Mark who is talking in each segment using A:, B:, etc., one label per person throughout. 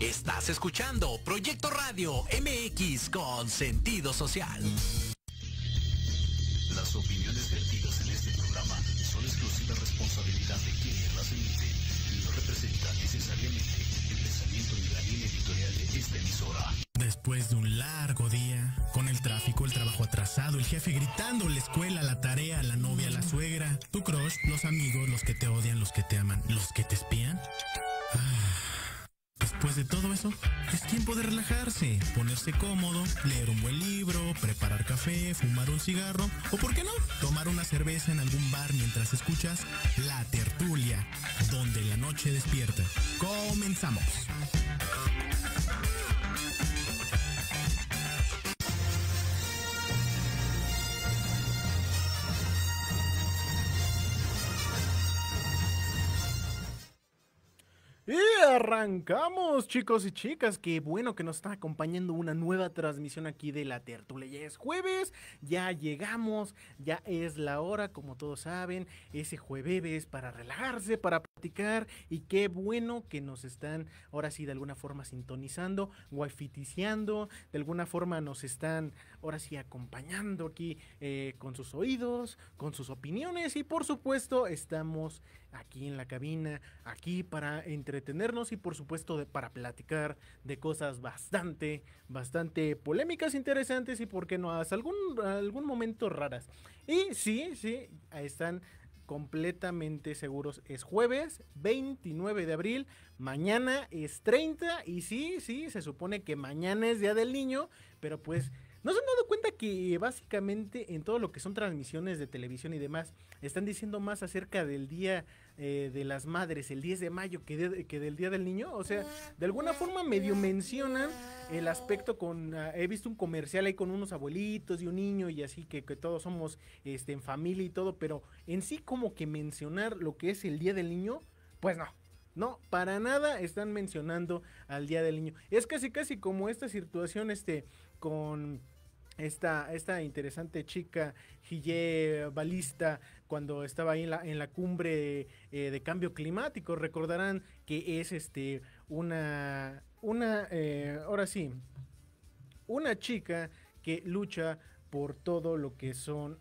A: Estás escuchando Proyecto Radio MX con sentido social. Las opiniones vertidas en este programa son exclusiva responsabilidad de quienes las emiten y no representan necesariamente el pensamiento ni la línea editorial de esta emisora. Después de un largo día, con el tráfico, el trabajo atrasado, el jefe gritando, la escuela, la tarea, la novia, la suegra, tu crush, los amigos, los que te odian, los que te aman, los que te espían. Ah. Después de todo eso, es tiempo de relajarse, ponerse cómodo, leer un buen libro, preparar café, fumar un cigarro o, por qué no, tomar una cerveza en algún bar mientras escuchas La Tertulia, donde la noche despierta. Comenzamos. Arrancamos, chicos y chicas. Qué bueno que nos está acompañando una nueva transmisión aquí de la tertulia. Ya es jueves, ya llegamos, ya es la hora, como todos saben. Ese jueves para relajarse, para platicar y qué bueno que nos están ahora sí de alguna forma sintonizando, ticiando, de alguna forma nos están ahora sí acompañando aquí eh, con sus oídos, con sus opiniones y por supuesto estamos aquí en la cabina, aquí para entretenernos y por supuesto de, para platicar de cosas bastante, bastante polémicas, interesantes y por qué no, hasta algún, algún momento raras. Y sí, sí, están completamente seguros. Es jueves 29 de abril, mañana es 30 y sí, sí, se supone que mañana es Día del Niño, pero pues... ¿No se han dado cuenta que eh, básicamente en todo lo que son transmisiones de televisión y demás, están diciendo más acerca del Día eh, de las madres el 10 de mayo que, que, del Día del Niño. O sea, de alguna forma medio mencionan el aspecto con... Ah, he visto un comercial ahí con unos abuelitos y un niño y así que, todos somos este, en familia y todo, pero en sí como que mencionar lo que es el Día del Niño, pues no. No, para nada están mencionando al Día del Niño. Es casi casi como esta situación este con esta, esta interesante chica Gille Balista cuando estaba ahí en la, en la cumbre eh, de cambio climático. Recordarán que es este una, una, eh, ahora sí, una chica que lucha por todo lo que son,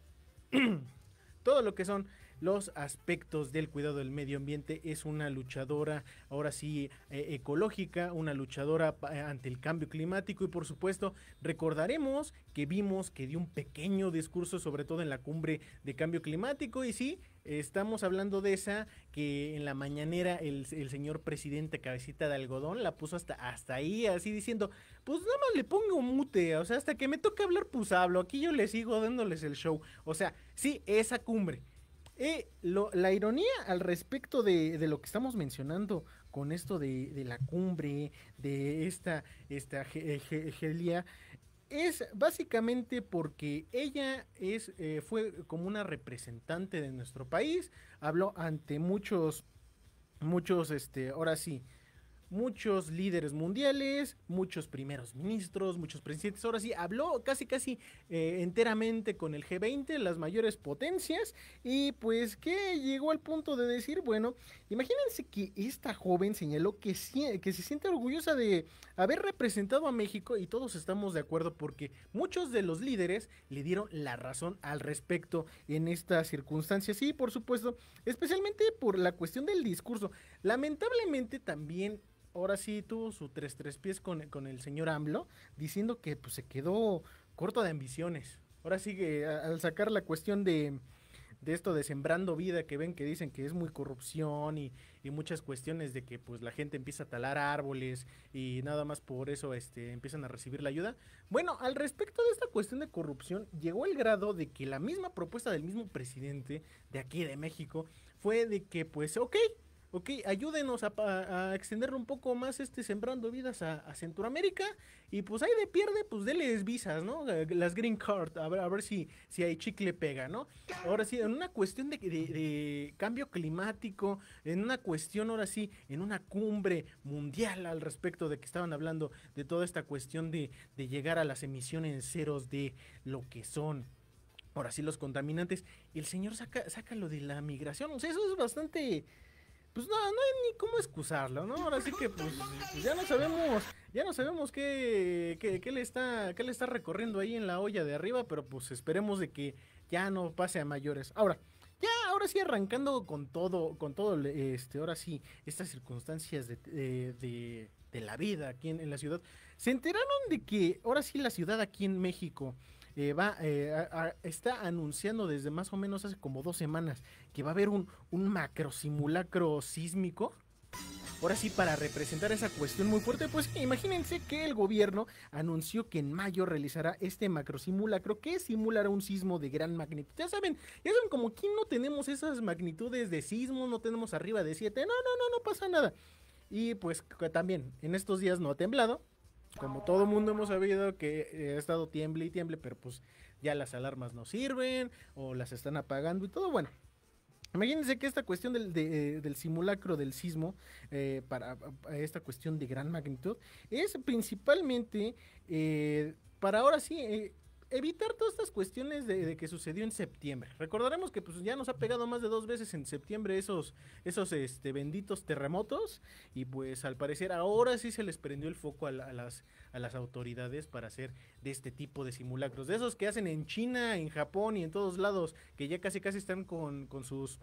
A: todo lo que son los aspectos del cuidado del medio ambiente. Es una luchadora, ahora sí, eh, ecológica, una luchadora eh, ante el cambio climático y por supuesto recordaremos que vimos que dio un pequeño discurso sobre todo en la cumbre de cambio climático y sí, Estamos hablando de esa que en la mañanera el, señor presidente cabecita de algodón la puso hasta, hasta ahí, así diciendo, pues nada más le pongo mute, o sea, hasta que me toque hablar pues hablo, aquí yo le sigo dándoles el show. O sea, sí, esa cumbre eh, la ironía al respecto de, lo que estamos mencionando con esto de, la cumbre, de esta, esta eh, es básicamente porque ella es, eh, fue como una representante de nuestro país, habló ante muchos, muchos, este, ahora sí, muchos líderes mundiales, muchos primeros ministros, muchos presidentes. Ahora sí, habló casi casi eh, enteramente con el G20, las mayores potencias, y pues que llegó al punto de decir, bueno, imagínense que esta joven señaló que, que se siente orgullosa de haber representado a México y todos estamos de acuerdo porque muchos de los líderes le dieron la razón al respecto en estas circunstancias y por supuesto, especialmente por la cuestión del discurso. Lamentablemente también, ahora sí tuvo su tres tres pies con, con el señor AMLO, diciendo que pues, se quedó corto de ambiciones. Ahora sí que al sacar la cuestión de, esto de sembrando vida que ven que dicen que es muy corrupción y, muchas cuestiones de que pues la gente empieza a talar árboles y nada más por eso este empiezan a recibir la ayuda. Bueno, al respecto de esta cuestión de corrupción, llegó el grado de que la misma propuesta del mismo presidente de aquí de México fue de que pues ok, ok, ayúdenos a, extender un poco más este Sembrando Vidas a, Centroamérica. Y pues ahí de pierde, pues déles visas, ¿no? Eh, las green card, a ver, a ver si, si hay chicle pega, ¿no? Ahora sí, en una cuestión de, cambio climático, en una cuestión, ahora sí, en una cumbre mundial al respecto de que estaban hablando de toda esta cuestión de, llegar a las emisiones ceros de lo que son ahora sí los contaminantes, y el señor saca, saca lo de la migración. O sea, eso es bastante pues no, no hay ni cómo excusarlo, ¿no? Ahora sí que pues, pues, ya no sabemos, ya no sabemos qué, qué, qué, le está, qué le está recorriendo ahí en la olla de arriba, pero pues esperemos de que ya no pase a mayores. Ahora, ya ahora sí arrancando con todo, con todo, este, ahora sí, estas circunstancias de, de, de, la vida aquí en la ciudad, se enteraron de que ahora sí la ciudad aquí en México eh, va, eh, está anunciando desde más o menos hace como dos semanas que va a haber un, un macro sísmico. Ahora sí, para representar esa cuestión muy fuerte, pues imagínense que el gobierno anunció que en mayo realizará este macrosimulacro que simulará un sismo de gran magnitud. Ya saben, ya saben, como aquí no tenemos esas magnitudes de sismo, no tenemos arriba de 7, no, no, no, no pasa nada. Y pues también, en estos días no ha temblado, como todo mundo hemos sabido que eh, ha estado tiemble y tiemble, pero pues ya las alarmas no sirven o las están apagando y todo, bueno. Imagínense que esta cuestión del, simulacro del sismo, eh, para, esta cuestión de gran magnitud, es principalmente eh, para ahora sí evitar todas estas cuestiones de, que sucedió en septiembre. Recordaremos que pues ya nos ha pegado más de dos veces en septiembre esos, esos este, benditos terremotos y pues al parecer ahora sí se les prendió el foco a, las, a las autoridades para hacer de este tipo de simulacros. De esos que hacen en China, en Japón y en todos lados, que ya casi casi están con, con sus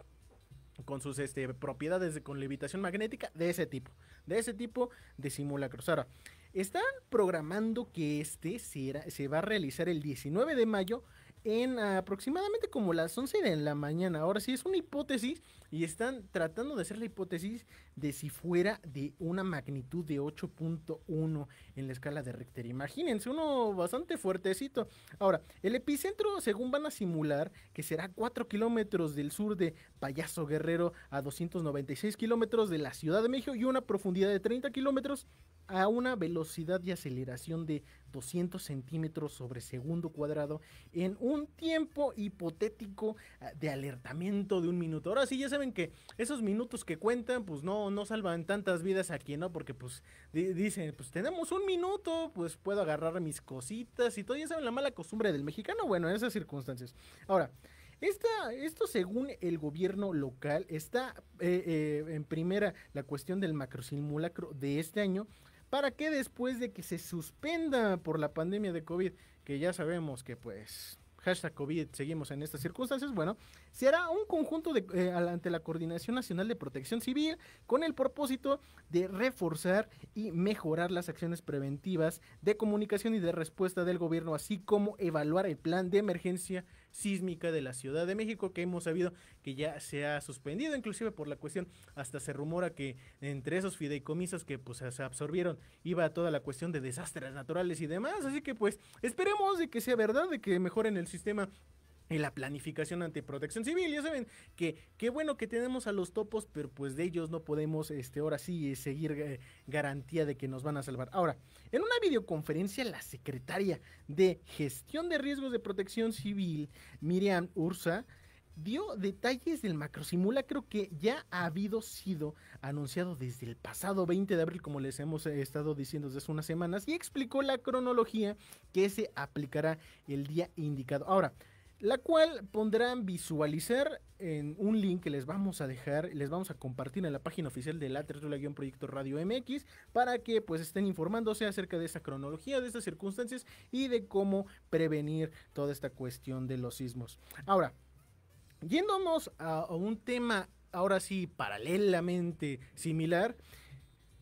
A: con sus este, propiedades de, con levitación magnética de ese tipo, de ese tipo de simulacros. Ahora, están programando que este se, se va a realizar el 19 de mayo en aproximadamente como las 11 de la mañana. Ahora sí, es una hipótesis y están tratando de hacer la hipótesis de si fuera de una magnitud de 8.1 en la escala de Richter. Imagínense, uno bastante fuertecito. Ahora, el epicentro, según van a simular, que será 4 kilómetros del sur de Payaso Guerrero a 296 kilómetros de la Ciudad de México y una profundidad de 30 kilómetros a una velocidad de aceleración de 200 centímetros sobre segundo cuadrado en un tiempo hipotético ah, de alertamiento de un minuto. Ahora sí, ya saben que esos minutos que cuentan, pues no, no salvan tantas vidas aquí, ¿no? Porque pues dicen, pues tenemos un minuto, pues puedo agarrar mis cositas y todo. Ya saben la mala costumbre del mexicano, bueno, en esas circunstancias. Ahora, esta, esto según el gobierno local está eh, eh, en primera la cuestión del simulacro de este año para que después de que se suspenda por la pandemia de COVID, que ya sabemos que pues hashtag COVID, seguimos en estas circunstancias, bueno, se hará un conjunto de, eh, ante la Coordinación Nacional de Protección Civil con el propósito de reforzar y mejorar las acciones preventivas de comunicación y de respuesta del gobierno, así como evaluar el plan de emergencia sísmica de la Ciudad de México que hemos sabido que ya se ha suspendido inclusive por la cuestión hasta se rumora que entre esos fideicomisos que pues se absorbieron iba toda la cuestión de desastres naturales y demás así que pues esperemos de que sea verdad de que mejoren el sistema la planificación ante protección civil. Ya saben que qué bueno que tenemos a los topos, pero pues de ellos no podemos este, ahora sí eh, seguir eh, garantía de que nos van a salvar. Ahora, en una videoconferencia, la secretaria de Gestión de Riesgos de Protección Civil, Miriam Ursa, dio detalles del macrosimulacro que ya ha habido sido anunciado desde el pasado 20 de abril, como les hemos eh, estado diciendo desde hace unas semanas, y explicó la cronología que se aplicará el día indicado. Ahora, la cual pondrán visualizar en un link que les vamos a dejar, les vamos a compartir en la página oficial de la tertulia-proyecto Radio MX para que pues estén informándose acerca de esa cronología, de esas circunstancias y de cómo prevenir toda esta cuestión de los sismos. Ahora, yéndonos a, un tema ahora sí paralelamente similar,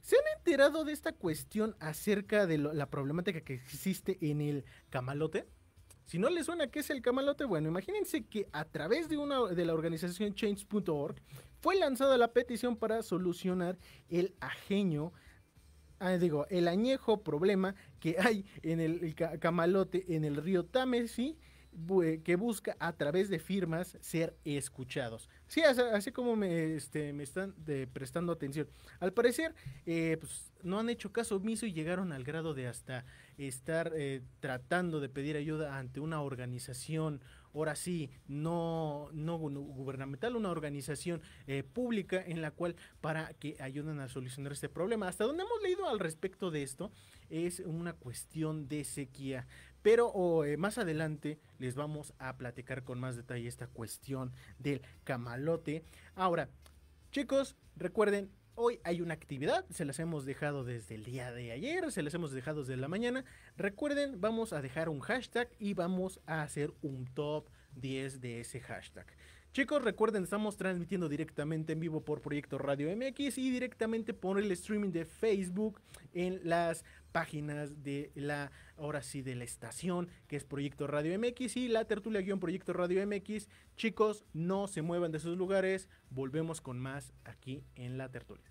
A: ¿Se han enterado de esta cuestión acerca de la problemática que existe en el camalote? Si no le suena qué es el camalote, bueno, imagínense que a través de, una, de la organización Change.org fue lanzada la petición para solucionar el ajeño ah, digo, el añejo problema que hay en el, camalote en el río Támesis eh, que busca a través de firmas ser escuchados. Sí, así, como me, este, están prestando atención. Al parecer, eh, pues, no han hecho caso omiso y llegaron al grado de hasta estar eh, tratando de pedir ayuda ante una organización, ahora sí, no, gubernamental, una organización pública en la cual para que ayuden a solucionar este problema. Hasta donde hemos leído al respecto de esto, es una cuestión de sequía. Pero oh, eh, más adelante les vamos a platicar con más detalle esta cuestión del camalote. Ahora, chicos, recuerden, hoy hay una actividad, se las hemos dejado desde el día de ayer, se las hemos dejado desde la mañana. Recuerden, vamos a dejar un hashtag y vamos a hacer un top 10 de ese hashtag. Chicos, recuerden, estamos transmitiendo directamente en vivo por Proyecto Radio MX y directamente por el streaming de Facebook en las páginas de la, ahora sí, de la estación, que es Proyecto Radio MX y la tertulia-proyecto Radio MX. Chicos, no se muevan de sus lugares, volvemos con más aquí en la tertulia.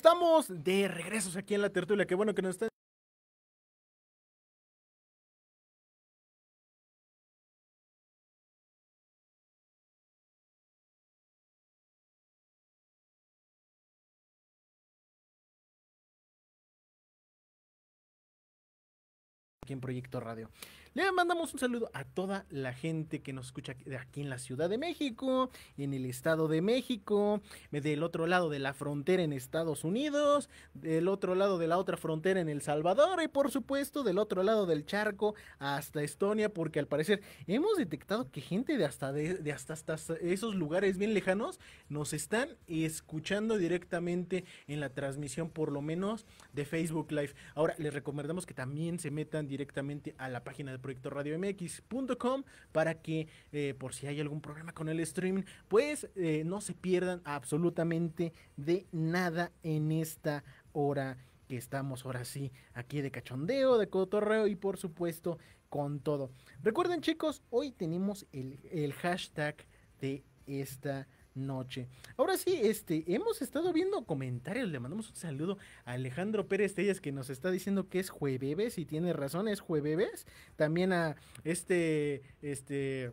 A: estamos de regresos aquí en la tertulia. Qué bueno que nos estén. aquí en Proyecto Radio. Le mandamos un saludo a toda la gente que nos escucha de aquí en la Ciudad de México, en el Estado de México, del otro lado de la frontera en Estados Unidos, del otro lado de la otra frontera en El Salvador y por supuesto del otro lado del charco hasta Estonia, porque al parecer hemos detectado que gente de hasta, de, hasta, hasta esos lugares bien lejanos nos están escuchando directamente en la transmisión por lo menos de Facebook Live. Ahora les recomendamos que también se metan directamente a la página de proyecto MX.com para que eh, por si hay algún problema con el streaming, pues eh, no se pierdan absolutamente de nada en esta hora que estamos ahora sí aquí de cachondeo, de cotorreo y por supuesto con todo. Recuerden chicos, hoy tenemos el, el hashtag de esta noche. Ahora sí, este, hemos estado viendo comentarios. Le mandamos un saludo a Alejandro Pérez Tellas que nos está diciendo que es jueves y tiene razón, es jueves. También a este, este.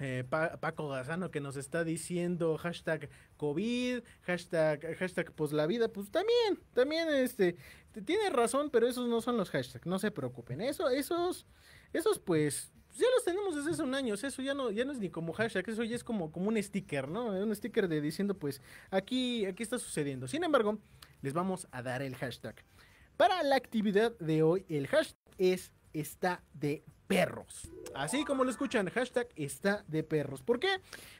A: Eh, Paco Gazano que nos está diciendo hashtag COVID, hashtag, hashtag pues la vida, pues también, también este, tiene razón, pero esos no son los hashtags, no se preocupen, eso, esos, esos pues tenemos desde hace un año, eso ya no, ya no es ni como hashtag, eso ya es como, como un sticker, ¿no? Un sticker de diciendo, pues, aquí, aquí está sucediendo. Sin embargo, les vamos a dar el hashtag. Para la actividad de hoy, el hashtag es está de perros. Así como lo escuchan, hashtag está de perros. ¿Por qué?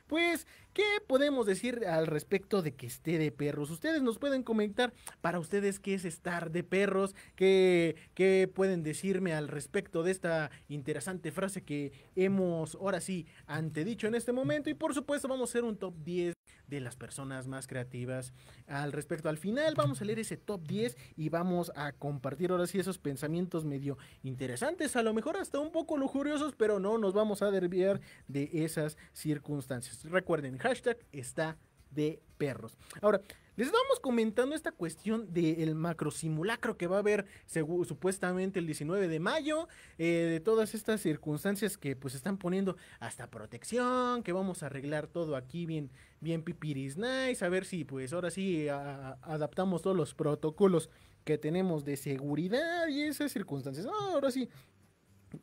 A: Pues ¿Qué podemos decir al respecto de que esté de perros? Ustedes nos pueden comentar para ustedes qué es estar de perros, qué, qué pueden decirme al respecto de esta interesante frase que hemos ahora sí antedicho en este momento y por supuesto vamos a hacer un top 10 de las personas más creativas al respecto. Al final vamos a leer ese top 10 y vamos a compartir ahora sí esos pensamientos medio interesantes, a lo mejor hasta un poco lujuriosos, pero no nos vamos a derviar de esas circunstancias. Recuerden, hashtag está de perros. Ahora, les vamos comentando esta cuestión del macro simulacro que va a haber supuestamente el 19 de mayo, eh, de todas estas circunstancias que pues están poniendo hasta protección, que vamos a arreglar todo aquí bien, bien pipiris nice, a ver si pues ahora sí adaptamos todos los protocolos que tenemos de seguridad y esas circunstancias. Ah, ahora sí,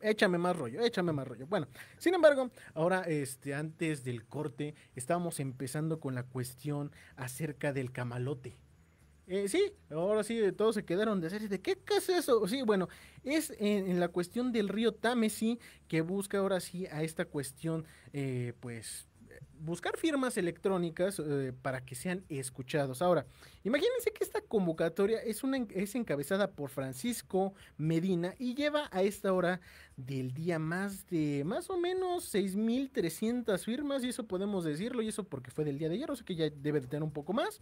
A: Échame más rollo, échame más rollo. Bueno, sin embargo, ahora este, antes del corte estábamos empezando con la cuestión acerca del camalote. Eh, sí, ahora sí, todos se quedaron de hacer. ¿De qué, es eso? Sí, bueno, es en, la cuestión del río Tamesí que busca ahora sí a esta cuestión, eh, pues, buscar firmas electrónicas eh, para que sean escuchados. Ahora, imagínense que esta convocatoria es, encabezada por Francisco Medina y lleva a esta hora del día más de más o menos 6.300 firmas y eso podemos decirlo y eso porque fue del día de ayer, o sea que ya debe de tener un poco más.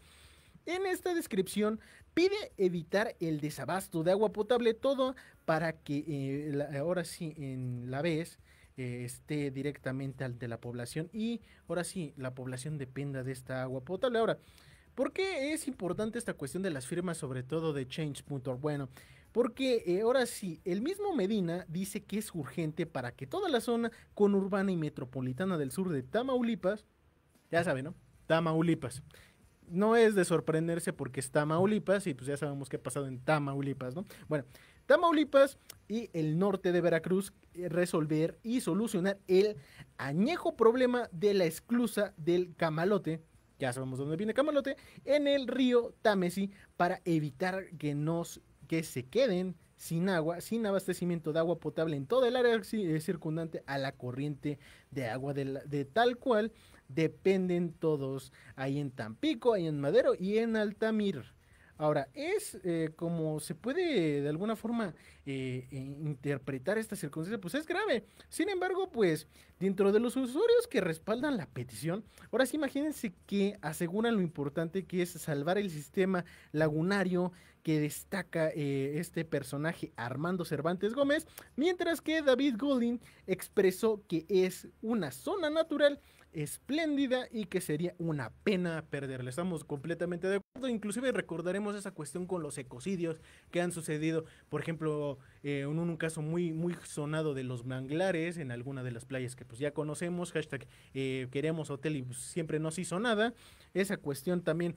A: En esta descripción pide evitar el desabasto de agua potable, todo para que eh, ahora sí en la vez esté directamente al de la población y ahora sí, la población dependa de esta agua potable. Ahora, ¿por qué es importante esta cuestión de las firmas, sobre todo de Change.org? Bueno, porque eh, ahora sí, el mismo Medina dice que es urgente para que toda la zona conurbana y metropolitana del sur de Tamaulipas, ya saben, ¿no? Tamaulipas no es de sorprenderse porque es Tamaulipas y pues ya sabemos qué ha pasado en Tamaulipas, ¿no? Bueno, Tamaulipas y el norte de Veracruz eh, resolver y solucionar el añejo problema de la esclusa del camalote. Ya sabemos dónde viene camalote, en el río Támesi, para evitar que nos que se queden sin agua, sin abastecimiento de agua potable en todo el área eh, circundante a la corriente de agua de, de tal cual dependen todos ahí en Tampico, ahí en Madero y en Altamir. Ahora, es eh, como se puede de alguna forma eh, e, interpretar esta circunstancia, pues es grave. Sin embargo, pues dentro de los usuarios que respaldan la petición, ahora sí imagínense que aseguran lo importante que es salvar el sistema lagunario que destaca eh, este personaje Armando Cervantes Gómez, mientras que David Golding expresó que es una zona natural espléndida y que sería una pena perderla. Estamos completamente de acuerdo. Inclusive recordaremos esa cuestión con los ecocidios que han sucedido. Por ejemplo, en eh, un, caso muy, muy sonado de los manglares en alguna de las playas que pues ya conocemos. Hashtag eh, queremos hotel y pues, siempre nos hizo nada. Esa cuestión también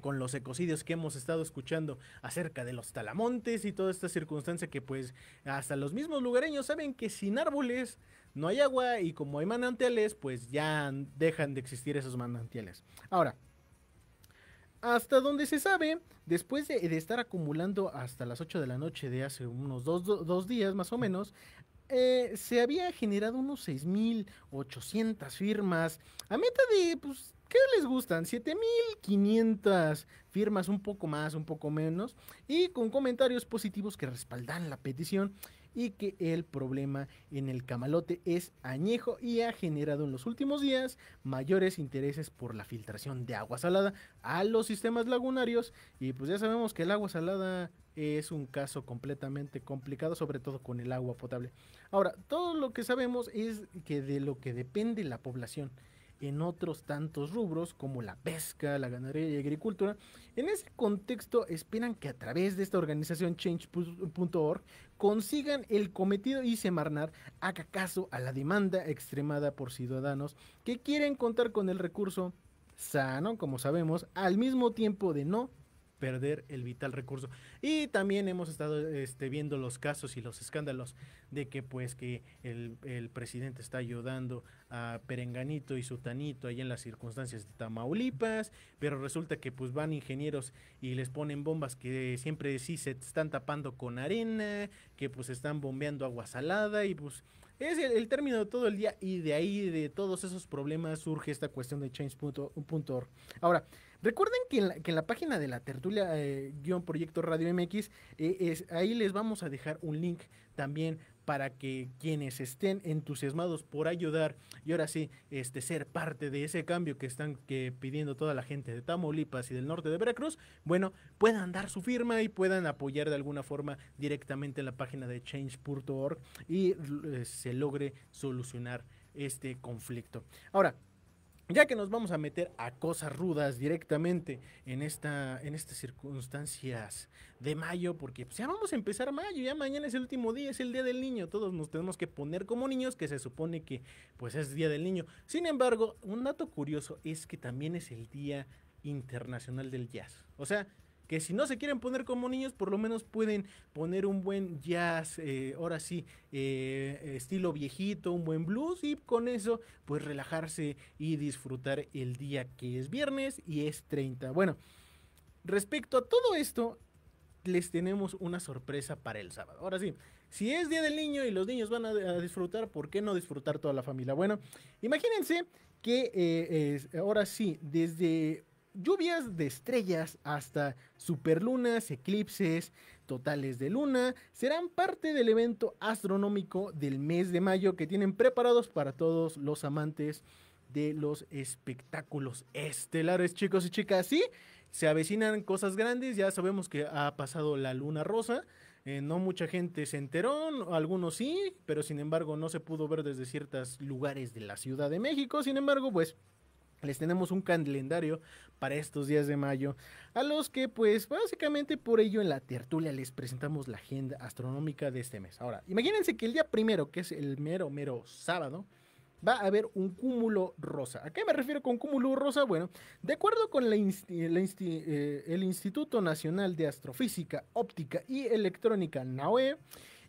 A: con los ecocidios que hemos estado escuchando acerca de los talamontes y toda esta circunstancia que pues hasta los mismos lugareños saben que sin árboles no hay agua y como hay manantiales, pues ya dejan de existir esos manantiales. Ahora, hasta donde se sabe, después de, estar acumulando hasta las 8 de la noche de hace unos dos, días más o menos, eh, se había generado unos 6.800 firmas a meta de, pues, ¿qué les gustan? 7.500 firmas, un poco más, un poco menos, y con comentarios positivos que respaldan la petición y que el problema en el camalote es añejo y ha generado en los últimos días mayores intereses por la filtración de agua salada a los sistemas lagunarios y pues ya sabemos que el agua salada es un caso completamente complicado, sobre todo con el agua potable. Ahora, todo lo que sabemos es que de lo que depende la población en otros tantos rubros como la pesca, la ganadería y agricultura. En ese contexto esperan que a través de esta organización change.org consigan el cometido y Semarnar acaso caso a la demanda extremada por ciudadanos que quieren contar con el recurso sano, como sabemos, al mismo tiempo de no perder el vital recurso. Y también hemos estado este, viendo los casos y los escándalos de que pues que el, presidente está ayudando a Perenganito y Sutanito allá en las circunstancias de Tamaulipas, pero resulta que pues van ingenieros y les ponen bombas que siempre sí se están tapando con arena, que pues están bombeando agua salada y pues... Es el, término de todo el día y de ahí de todos esos problemas surge esta cuestión de change.org. Ahora, Recuerden que en la, página de la tertulia eh, guión proyecto Radio MX, eh, es, ahí les vamos a dejar un link también para que quienes estén entusiasmados por ayudar y ahora sí este ser parte de ese cambio que están que pidiendo toda la gente de Tamaulipas y del norte de Veracruz, bueno, puedan dar su firma y puedan apoyar de alguna forma directamente en la página de change.org y eh, se logre solucionar este conflicto. Ahora, ya que nos vamos a meter a cosas rudas directamente en, esta, en estas circunstancias de mayo, porque pues, ya vamos a empezar mayo, ya mañana es el último día, es el día del niño, todos nos tenemos que poner como niños, que se supone que pues es día del niño. Sin embargo, un dato curioso es que también es el día internacional del jazz. O sea, que si no se quieren poner como niños, por lo menos pueden poner un buen jazz, eh, ahora sí, eh, estilo viejito, un buen blues y con eso pues relajarse y disfrutar el día que es viernes y es 30. Bueno, respecto a todo esto, les tenemos una sorpresa para el sábado. Ahora sí, si es Día del Niño y los niños van a, disfrutar, ¿por qué no disfrutar toda la familia? Bueno, imagínense que eh, ahora sí, desde lluvias de estrellas hasta superlunas, eclipses, totales de luna, serán parte del evento astronómico del mes de mayo que tienen preparados para todos los amantes de los espectáculos estelares, chicos y chicas. Sí, se avecinan cosas grandes, ya sabemos que ha pasado la luna rosa. Eh, no mucha gente se enteró, algunos sí, pero sin embargo no se pudo ver desde ciertos lugares de la Ciudad de México. Sin embargo, pues les tenemos un calendario para estos días de mayo, a los que pues básicamente por ello en la tertulia les presentamos la agenda astronómica de este mes. Ahora, imagínense que el día primero, que es el mero, mero sábado, va a haber un cúmulo rosa. ¿A qué me refiero con cúmulo rosa? Bueno, de acuerdo con la eh, el Instituto Nacional de Astrofísica, Óptica y Electrónica, NAOE,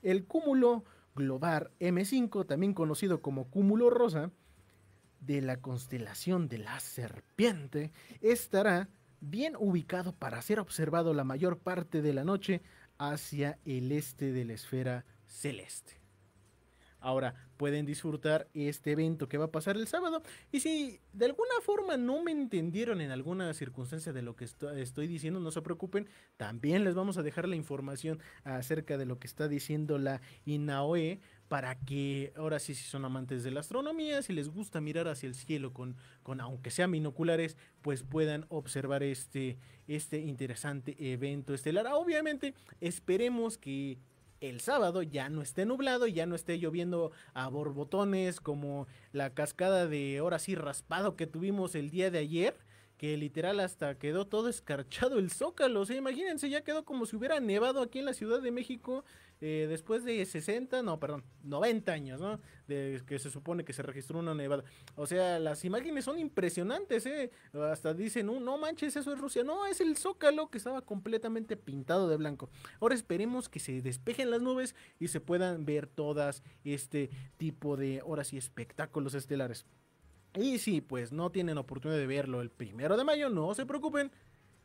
A: el cúmulo global M5, también conocido como cúmulo rosa, de la constelación de la serpiente estará bien ubicado para ser observado la mayor parte de la noche hacia el este de la esfera celeste. Ahora pueden disfrutar este evento que va a pasar el sábado. Y si de alguna forma no me entendieron en alguna circunstancia de lo que estoy diciendo, no se preocupen. También les vamos a dejar la información acerca de lo que está diciendo la INAOE para que ahora sí, si son amantes de la astronomía, si les gusta mirar hacia el cielo con, con aunque sean binoculares, pues puedan observar este, este interesante evento estelar. Ah, obviamente, esperemos que el sábado ya no esté nublado ya no esté lloviendo a borbotones como la cascada de ahora sí raspado que tuvimos el día de ayer que literal hasta quedó todo escarchado el zócalo. O sea, imagínense, ya quedó como si hubiera nevado aquí en la Ciudad de México eh, después de 60, no, perdón, 90 años, ¿no? De que se supone que se registró una nevada. O sea, las imágenes son impresionantes, ¿eh? Hasta dicen, uh, no manches, eso es Rusia. No, es el zócalo que estaba completamente pintado de blanco. Ahora esperemos que se despejen las nubes y se puedan ver todas este tipo de, horas y espectáculos estelares. Y si pues no tienen oportunidad de verlo el primero de mayo, no se preocupen.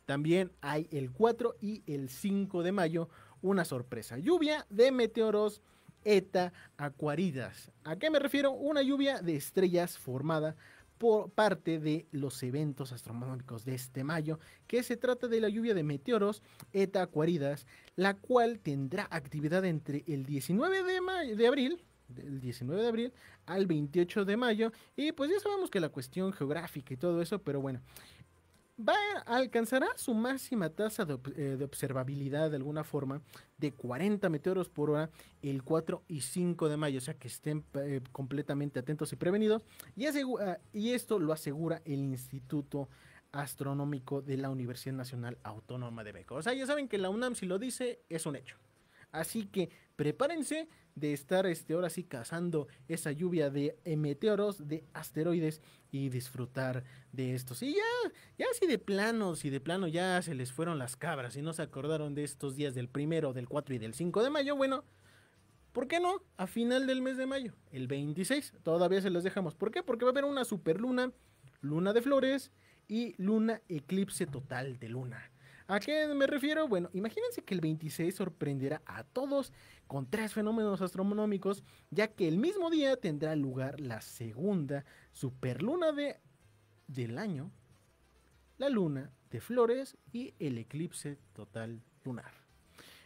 A: También hay el 4 y el 5 de mayo una sorpresa. Lluvia de meteoros eta acuaridas. ¿A qué me refiero? Una lluvia de estrellas formada por parte de los eventos astronómicos de este mayo, que se trata de la lluvia de meteoros eta acuaridas, la cual tendrá actividad entre el 19 de, mayo, de abril del 19 de abril al 28 de mayo. Y pues ya sabemos que la cuestión geográfica y todo eso, pero bueno. Va a, alcanzará su máxima tasa de, eh, observabilidad de alguna forma de 40 meteoros por hora el 4 y 5 de mayo, o sea que estén eh, completamente atentos y prevenidos. Y, ah, y esto lo asegura el Instituto Astronómico de la Universidad Nacional Autónoma de México. O sea, ya saben que la UNAM si lo dice es un hecho. Así que prepárense de estar este, ahora sí cazando esa lluvia de meteoros, de asteroides y disfrutar de estos. Y ya, ya si de plano, si de plano ya se les fueron las cabras y no se acordaron de estos días del primero, del 4 y del 5 de mayo, bueno, ¿por qué no? A final del mes de mayo, el 26, todavía se los dejamos. ¿Por qué? Porque va a haber una superluna, luna de flores y luna eclipse total de luna. ¿A qué me refiero? Bueno, imagínense que el 26 sorprenderá a todos con tres fenómenos astronómicos, ya que el mismo día tendrá lugar la segunda superluna del año, la luna de flores y el eclipse total lunar.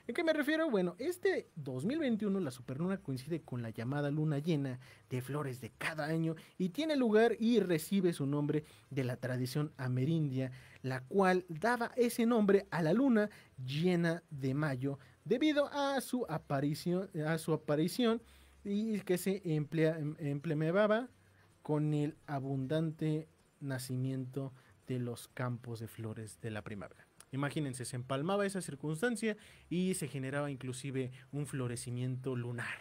A: ¿En qué me refiero? Bueno, este 2021 la superluna coincide con la llamada luna llena de flores de cada año y tiene lugar y recibe su nombre de la tradición amerindia, la cual daba ese nombre a la luna llena de mayo debido a su aparición, a su aparición y que se empleaba em, con el abundante nacimiento de los campos de flores de la primavera. Imagínense, se empalmaba esa circunstancia y se generaba inclusive un florecimiento lunar.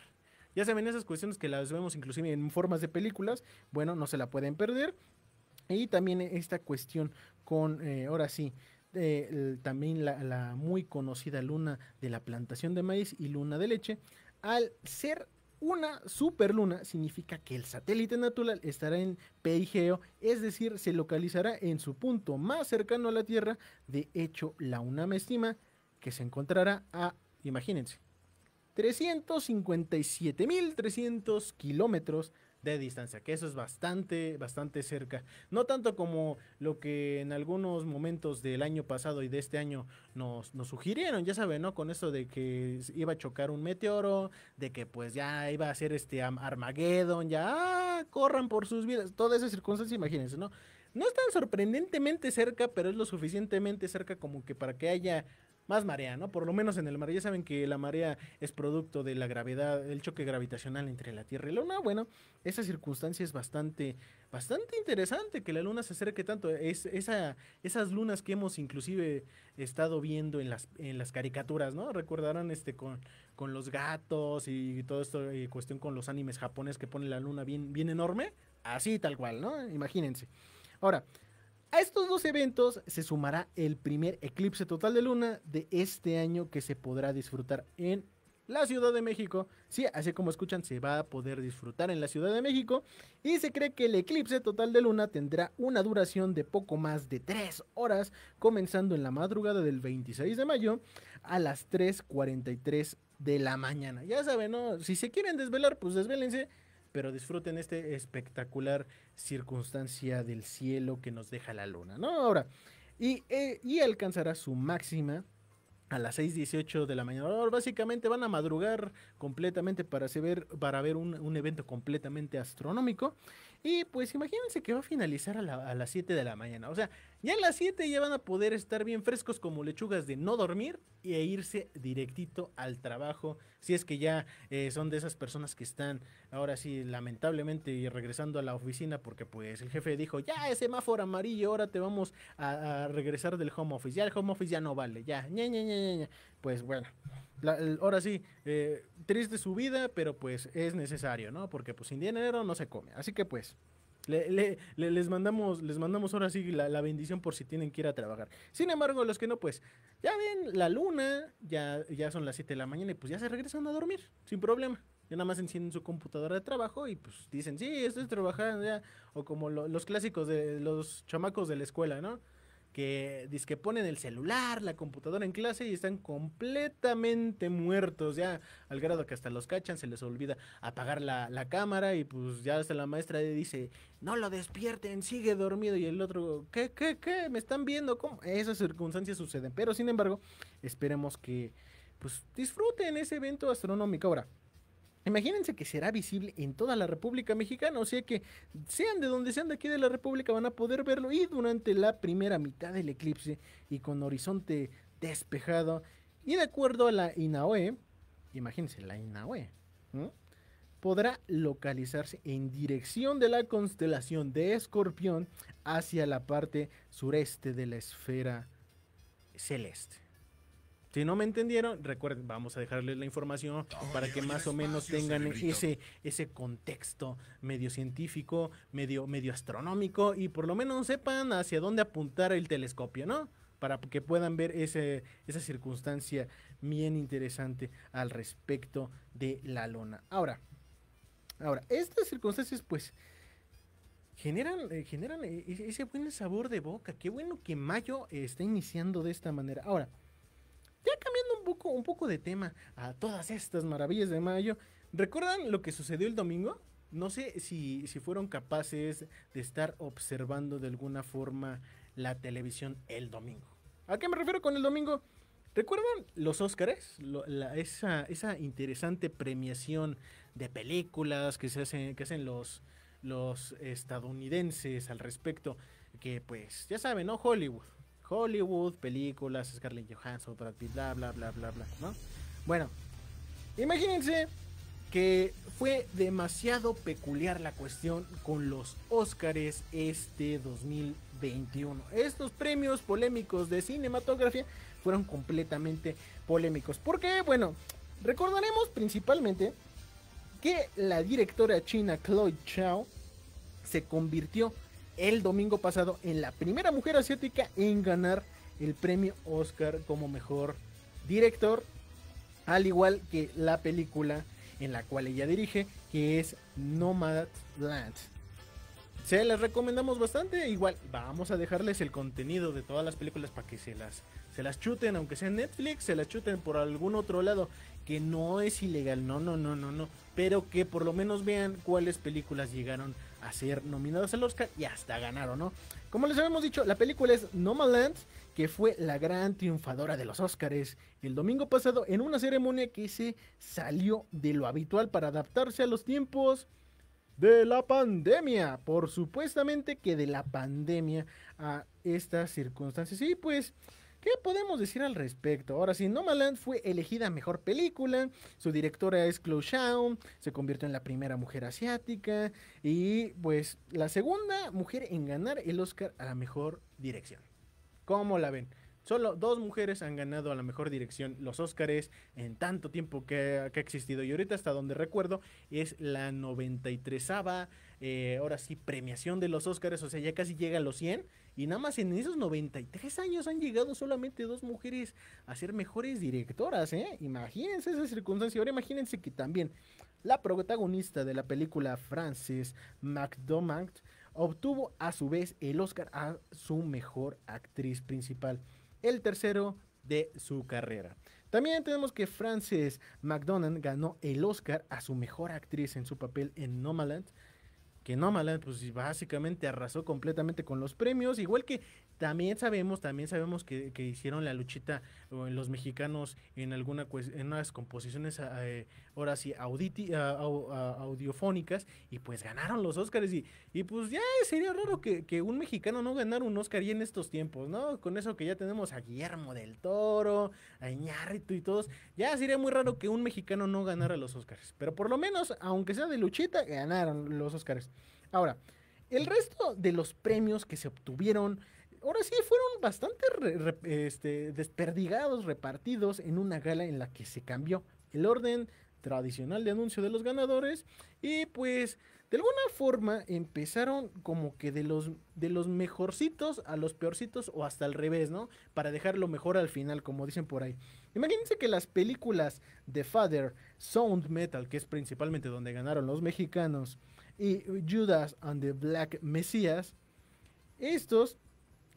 A: Ya saben, esas cuestiones que las vemos inclusive en formas de películas, bueno, no se la pueden perder. Y también esta cuestión con, eh, ahora sí, también la, la muy conocida luna de la plantación de maíz y luna de leche, al ser una superluna significa que el satélite natural estará en perigeo, es decir, se localizará en su punto más cercano a la Tierra. De hecho, la UNAM estima que se encontrará a, imagínense, 357.300 kilómetros de distancia, que eso es bastante, bastante cerca. No tanto como lo que en algunos momentos del año pasado y de este año nos, sugirieron, ya saben, ¿no? Con eso de que iba a chocar un meteoro, de que pues ya iba a ser este Armageddon, ya ¡ah! corran por sus vidas, Todas esas circunstancias, imagínense, ¿no? No es tan sorprendentemente cerca, pero es lo suficientemente cerca como que para que haya más marea, ¿no? Por lo menos en el mar. Ya saben que la marea es producto de la gravedad, el choque gravitacional entre la Tierra y la Luna. Bueno, esa circunstancia es bastante, bastante interesante que la Luna se acerque tanto. Es, esa, esas lunas que hemos inclusive estado viendo en las, en las caricaturas, ¿no? Recordarán este con, los gatos y todo esto, y eh, cuestión con los animes japoneses que pone la luna bien, bien enorme. Así tal cual, ¿no? Imagínense. Ahora, a estos dos eventos se sumará el primer eclipse total de luna de este año que se podrá disfrutar en la Ciudad de México. Sí, así como escuchan, se va a poder disfrutar en la Ciudad de México. Y se cree que el eclipse total de luna tendrá una duración de poco más de 3 horas, comenzando en la madrugada del 26 de mayo a las 3.43 de la mañana. Ya saben, ¿no? si se quieren desvelar, pues desvélense pero disfruten este espectacular circunstancia del cielo que nos deja la luna, Ahora, eh, y, alcanzará su máxima a las 6.18 de la mañana. básicamente van a madrugar completamente para, ver, para ver un evento completamente astronómico. Y pues imagínense que va a finalizar a, las 7 de la mañana. O sea, ya a las 7 ya van a poder estar bien frescos como lechugas de no dormir e irse directito al trabajo. Si es que ya eh, son de esas personas que están ahora sí lamentablemente regresando a la oficina porque pues el jefe dijo, ya es semáforo amarillo, ahora te vamos a, regresar del home office. Ya el home office ya no vale, ya, ña, Pues bueno ahora sí, eh, triste su vida, pero pues es necesario, ¿no? Porque pues sin dinero no se come. Así que pues, les, mandamos, les mandamos ahora sí la, bendición por si tienen que ir a trabajar. Sin embargo, los que no, pues ya ven la luna, ya, ya son las 7 de la mañana y pues ya se regresan a dormir, sin problema. Ya nada más encienden su computadora de trabajo y pues dicen, sí, estoy trabajando ya. O como los clásicos de los chamacos de la escuela, ¿no? que ponen el celular, la computadora en clase y están completamente muertos, ya al grado que hasta los cachan, se les olvida apagar la, cámara y pues ya hasta la maestra dice, no lo despierten, sigue dormido y el otro, ¿qué, qué, qué? ¿Me están viendo? ¿Cómo? Esas circunstancias suceden, pero sin embargo, esperemos que pues disfruten ese evento astronómico ahora. Imagínense que será visible en toda la República Mexicana, o sea que sean de donde sean de aquí de la República van a poder verlo y durante la primera mitad del eclipse y con horizonte despejado y de acuerdo a la INAOE, imagínense la INAOE, podrá localizarse en dirección de la constelación de Escorpión hacia la parte sureste de la esfera celeste. Si no me entendieron, recuerden, vamos a dejarles la información para que más o menos tengan ese, ese contexto medio científico, medio, medio astronómico y por lo menos sepan hacia dónde apuntar el telescopio, ¿no? Para que puedan ver esa circunstancia bien interesante al respecto de la lona. Ahora, ahora estas circunstancias pues generan, eh, generan eh, ese buen sabor de boca. Qué bueno que mayo está iniciando de esta manera. Ahora, ya cambiando un poco, un poco de tema a todas estas maravillas de mayo, ¿recuerdan lo que sucedió el domingo? No sé si, si fueron capaces de estar observando de alguna forma la televisión el domingo. ¿A qué me refiero con el domingo? ¿Recuerdan los Óscares? esa, esa, interesante premiación de películas que se hacen, los, los estadounidenses al respecto. Que pues, ya saben, ¿no? Hollywood Hollywood, películas, Scarlett Johansson, Brad bla, bla, bla, bla, bla, ¿no? Bueno, imagínense que fue demasiado peculiar la cuestión con los Oscars este 2021. Estos premios polémicos de cinematografía fueron completamente polémicos. Porque, bueno, recordaremos principalmente que la directora china Chloe Chao se convirtió el domingo pasado en la primera mujer asiática en ganar el premio Oscar como mejor director, al igual que la película en la cual ella dirige, que es Nomad Land. Se las recomendamos bastante, igual vamos a dejarles el contenido de todas las películas para que se las, se las chuten, aunque sea en Netflix, se las chuten por algún otro lado, que no es ilegal, no, no, no, no, no, pero que por lo menos vean cuáles películas llegaron a ser nominados al Oscar y hasta ganaron, ¿no? Como les habíamos dicho, la película es Nomadland, que fue la gran triunfadora de los Oscars el domingo pasado en una ceremonia que se salió de lo habitual para adaptarse a los tiempos de la pandemia. Por supuestamente que de la pandemia a estas circunstancias. Y pues ¿Qué podemos decir al respecto? Ahora sí, Nomaland fue elegida mejor película, su directora es Chloe Zhao, se convirtió en la primera mujer asiática y pues la segunda mujer en ganar el Oscar a la mejor dirección. ¿Cómo la ven? Solo dos mujeres han ganado a la mejor dirección los Oscars en tanto tiempo que, ha existido. Y ahorita, hasta donde recuerdo, es la 93 eh, ahora sí, premiación de los Oscars, O sea, ya casi llega a los 100 y nada más en esos 93 años han llegado solamente dos mujeres a ser mejores directoras, ¿eh? Imagínense esa circunstancia. Ahora imagínense que también la protagonista de la película Frances McDormand obtuvo a su vez el Oscar a su mejor actriz principal, el tercero de su carrera. También tenemos que Frances McDonald ganó el Oscar a su mejor actriz en su papel en Nomaland que no, Malad, pues básicamente arrasó completamente con los premios, igual que también sabemos, también sabemos que, hicieron la luchita los mexicanos en alguna en unas composiciones ah, eh, ahora sí ah, ah, audiofónicas y pues ganaron los Óscares y, y pues ya sería raro que, un mexicano no ganara un Óscar y en estos tiempos, ¿no? Con eso que ya tenemos a Guillermo del Toro, a Iñárritu y todos, ya sería muy raro que un mexicano no ganara los Óscares, pero por lo menos, aunque sea de luchita, ganaron los Óscares. Ahora, el resto de los premios que se obtuvieron ahora sí fueron bastante este, desperdigados, repartidos en una gala en la que se cambió el orden tradicional de anuncio de los ganadores y pues de alguna forma empezaron como que de los de los mejorcitos a los peorcitos o hasta al revés, ¿no? Para dejar lo mejor al final, como dicen por ahí. Imagínense que las películas de Father, Sound Metal, que es principalmente donde ganaron los mexicanos, y Judas and the Black Messiah, estos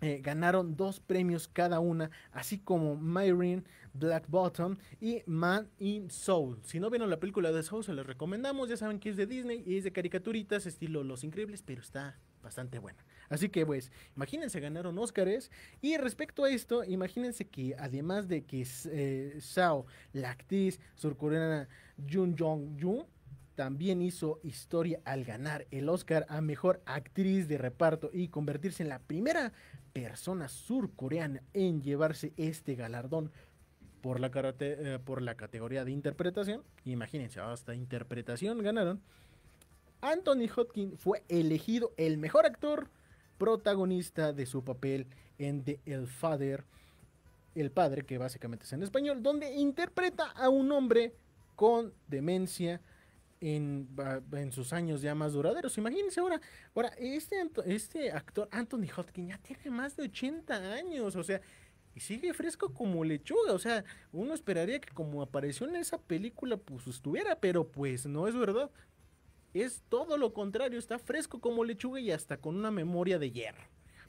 A: eh, ganaron dos premios cada una, así como Myrin, Black Bottom y Man in Soul. Si no vieron la película de Soul, se les recomendamos. Ya saben que es de Disney y es de caricaturitas, estilo Los Increíbles, pero está bastante buena. Así que, pues, imagínense, ganaron Óscares. Y respecto a esto, imagínense que además de que Sao, eh, la actriz surcoreana Jun jong Yoon también hizo historia al ganar el Oscar a Mejor Actriz de Reparto y convertirse en la primera persona surcoreana en llevarse este galardón eh, por la, categoría de interpretación. Imagínense, hasta interpretación ganaron. Anthony Hopkins fue elegido el mejor actor protagonista de su papel en The El Father, el padre que básicamente es en español, donde interpreta a un hombre con demencia en, sus años ya más duraderos. Imagínense ahora, ahora este, este actor Anthony Hopkins ya tiene más de 80 años, o sea, y sigue fresco como lechuga, o sea, uno esperaría que como apareció en esa película pues estuviera, pero pues no es verdad. Es todo lo contrario, está fresco como lechuga y hasta con una memoria de hierro.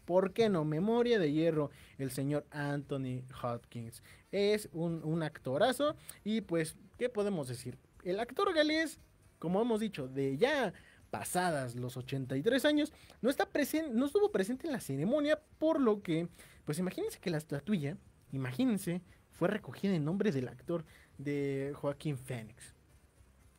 A: ¿Por qué no? Memoria de hierro, el señor Anthony Hopkins. Es un, un actorazo y pues, ¿qué podemos decir? El actor galés como hemos dicho, de ya pasadas los 83 años, no, está presente, no estuvo presente en la ceremonia, por lo que, pues imagínense que la estatuilla, imagínense, fue recogida en nombre del actor de Joaquín Fénix.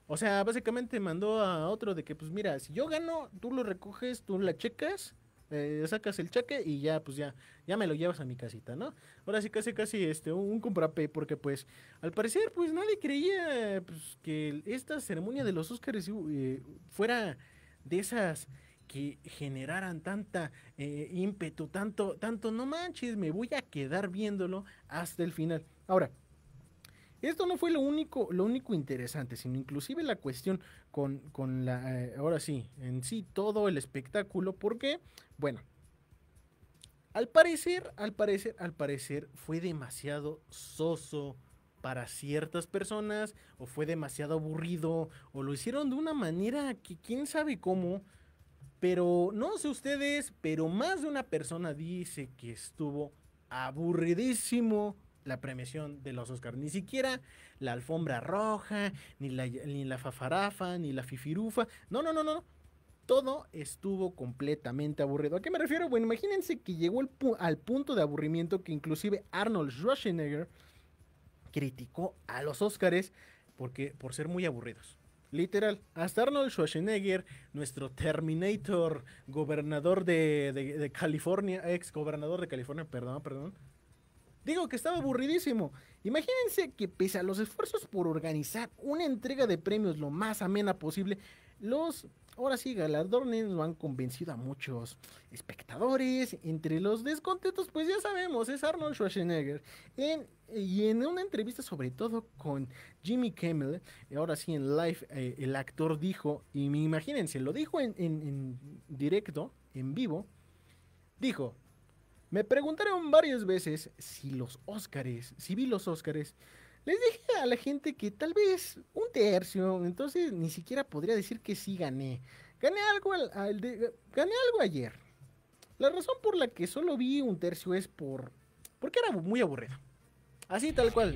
A: O sea, básicamente mandó a otro de que, pues mira, si yo gano, tú lo recoges, tú la checas eh, sacas el cheque y ya, pues ya, ya me lo llevas a mi casita, ¿no? Ahora sí, casi, casi, este, un, un porque pues, al parecer, pues nadie creía pues, que esta ceremonia de los Óscares eh, fuera de esas que generaran tanta eh, ímpetu, tanto, tanto, no manches, me voy a quedar viéndolo hasta el final. Ahora, esto no fue lo único, lo único interesante, sino inclusive la cuestión con, la, eh, ahora sí, en sí todo el espectáculo, porque, bueno, al parecer, al parecer, al parecer fue demasiado soso para ciertas personas, o fue demasiado aburrido, o lo hicieron de una manera que quién sabe cómo, pero no sé ustedes, pero más de una persona dice que estuvo aburridísimo la premiación de los Oscars. Ni siquiera la alfombra roja, ni la, ni la fafarafa, ni la fifirufa. No, no, no, no. Todo estuvo completamente aburrido. ¿A qué me refiero? Bueno, imagínense que llegó al punto de aburrimiento que inclusive Arnold Schwarzenegger criticó a los Oscars porque, por ser muy aburridos. Literal, hasta Arnold Schwarzenegger, nuestro Terminator, gobernador de California, ex gobernador de California, perdón, perdón, Digo que estaba aburridísimo. Imagínense que pese a los esfuerzos por organizar una entrega de premios lo más amena posible, los ahora sí galardones lo han convencido a muchos espectadores. Entre los descontentos, pues ya sabemos, es Arnold Schwarzenegger. y en una entrevista sobre todo con Jimmy Kimmel, ahora sí en live, eh, el actor dijo, y imagínense, lo dijo en directo, en vivo, dijo, me preguntaron varias veces si los Óscares, si vi los Óscares. Les dije a la gente que tal vez un tercio, entonces ni siquiera podría decir que sí gané. Gané algo, gané algo ayer. La razón por la que solo vi un tercio es por... porque era muy aburrido. Así tal cual.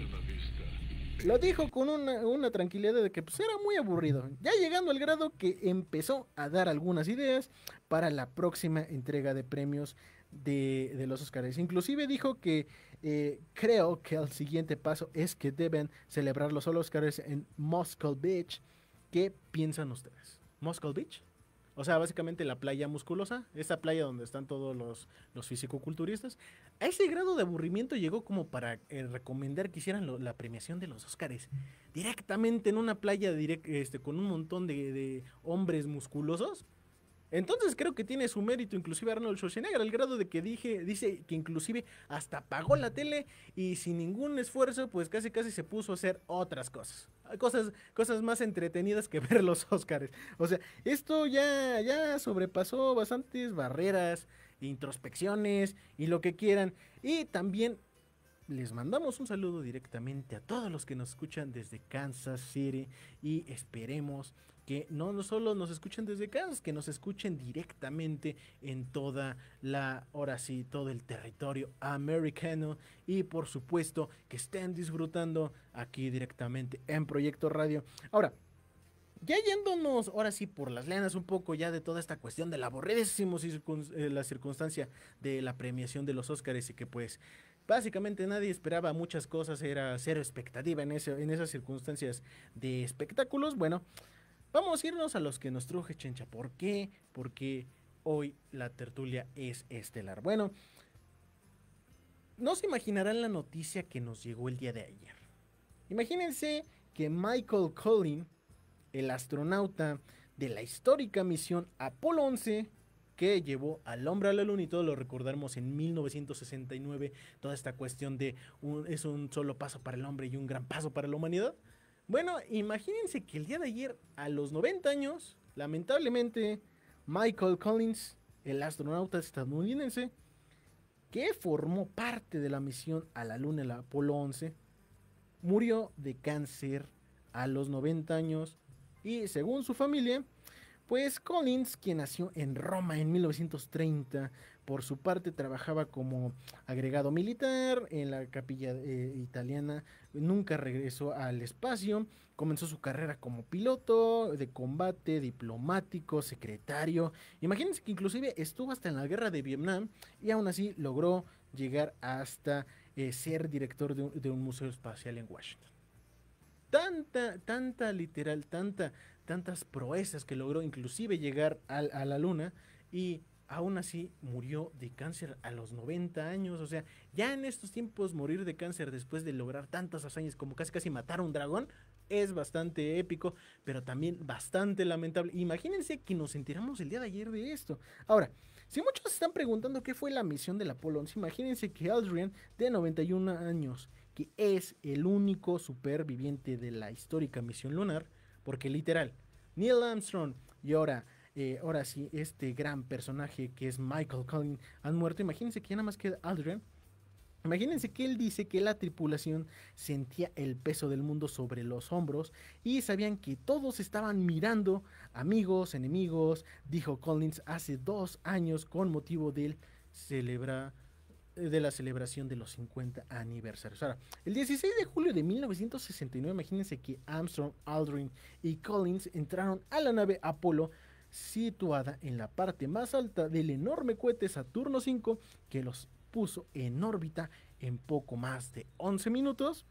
A: Lo dijo con una, una, tranquilidad de que pues, era muy aburrido, ya llegando al grado que empezó a dar algunas ideas para la próxima entrega de premios de, los Oscars. Inclusive dijo que eh, creo que el siguiente paso es que deben celebrar los Oscars en Moscow Beach. ¿Qué piensan ustedes? ¿Moscow Beach? O sea, básicamente la playa musculosa, esa playa donde están todos los, los fisicoculturistas. A ese grado de aburrimiento llegó como para eh, recomendar que hicieran la premiación de los Oscars Directamente en una playa este, con un montón de, de hombres musculosos entonces creo que tiene su mérito inclusive Arnold Schwarzenegger, al grado de que dije, dice que inclusive hasta apagó la tele y sin ningún esfuerzo pues casi casi se puso a hacer otras cosas. Cosas, cosas más entretenidas que ver los Oscars. O sea, esto ya, ya sobrepasó bastantes barreras, introspecciones y lo que quieran. Y también les mandamos un saludo directamente a todos los que nos escuchan desde Kansas City y esperemos que no, solo nos escuchen desde casa, que nos escuchen directamente en toda la, ahora sí, todo el territorio americano y por supuesto que estén disfrutando aquí directamente en Proyecto Radio. Ahora, ya yéndonos ahora sí por las lenas un poco ya de toda esta cuestión del aburridísimo circun eh, la circunstancia de la premiación de los Óscares y que pues básicamente nadie esperaba muchas cosas, era cero expectativa en, ese, en esas circunstancias de espectáculos. Bueno, Vamos a irnos a los que nos truje Chencha. ¿Por qué? Porque hoy la tertulia es estelar. Bueno, no se imaginarán la noticia que nos llegó el día de ayer. Imagínense que Michael Collin, el astronauta de la histórica misión Apolo 11, que llevó al hombre a la luna y todo lo recordaremos en 1969, toda esta cuestión de es un solo paso para el hombre y un gran paso para la humanidad. Bueno, imagínense que el día de ayer, a los 90 años, lamentablemente, Michael Collins, el astronauta estadounidense, que formó parte de la misión a la Luna, la Apolo 11, murió de cáncer a los 90 años y según su familia, pues Collins, quien nació en Roma en 1930, por su parte, trabajaba como agregado militar en la capilla eh, italiana. Nunca regresó al espacio. Comenzó su carrera como piloto de combate, diplomático, secretario. Imagínense que inclusive estuvo hasta en la guerra de Vietnam y aún así logró llegar hasta eh, ser director de un, museo espacial en Washington tanta, tanta literal, tanta, tantas proezas que logró inclusive llegar a la luna y aún así murió de cáncer a los 90 años. O sea, ya en estos tiempos morir de cáncer después de lograr tantas hazañas como casi casi matar a un dragón es bastante épico, pero también bastante lamentable. Imagínense que nos enteramos el día de ayer de esto. Ahora, si muchos están preguntando qué fue la misión del Apolo imagínense que Aldrin, de 91 años, que es el único superviviente de la histórica misión lunar, porque literal, Neil Armstrong y ahora eh, ahora sí, este gran personaje que es Michael Collins han muerto. Imagínense que nada más queda Aldrin. Imagínense que él dice que la tripulación sentía el peso del mundo sobre los hombros y sabían que todos estaban mirando, amigos, enemigos, dijo Collins hace dos años con motivo del celebra, eh, de la celebración de los 50 aniversarios. Ahora, el 16 de julio de 1969, imagínense que Armstrong, Aldrin y Collins entraron a la nave Apolo situada en la parte más alta del enorme cohete Saturno V que los puso en órbita en poco más de 11 minutos.